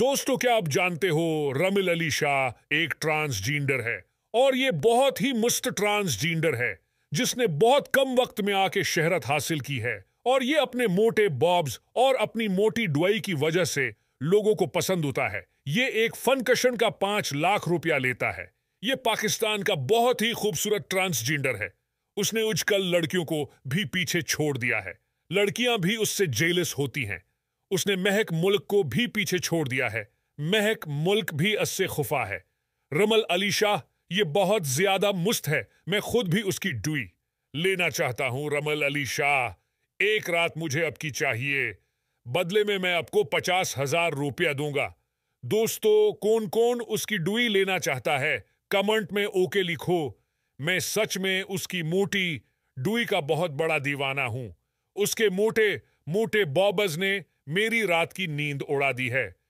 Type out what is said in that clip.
दोस्तों क्या आप जानते हो रमिल अली शाह एक ट्रांसजेंडर है और ये बहुत ही मुस्त ट्रांसजेंडर है जिसने बहुत कम वक्त में आके शहरत हासिल की है और ये अपने मोटे बॉब्स और अपनी मोटी डुआई की वजह से लोगों को पसंद होता है ये एक फनकशन का पांच लाख रुपया लेता है ये पाकिस्तान का बहुत ही खूबसूरत ट्रांसजेंडर है उसने उजकल लड़कियों को भी पीछे छोड़ दिया है लड़कियां भी उससे जेलस होती हैं उसने महक मुल्क को भी पीछे छोड़ दिया है महक मुल्क भी अस्से खुफा है रमल अली शाह ये बहुत ज्यादा मुस्त है मैं खुद भी उसकी डुई लेना चाहता हूं रमल अली शाह एक रात मुझे आपकी चाहिए बदले में मैं आपको पचास हजार रुपया दूंगा दोस्तों कौन कौन उसकी डुई लेना चाहता है कमेंट में ओके लिखो मैं सच में उसकी मोटी डुई का बहुत बड़ा दीवाना हूं उसके मोटे मोटे बॉबज ने मेरी रात की नींद उड़ा दी है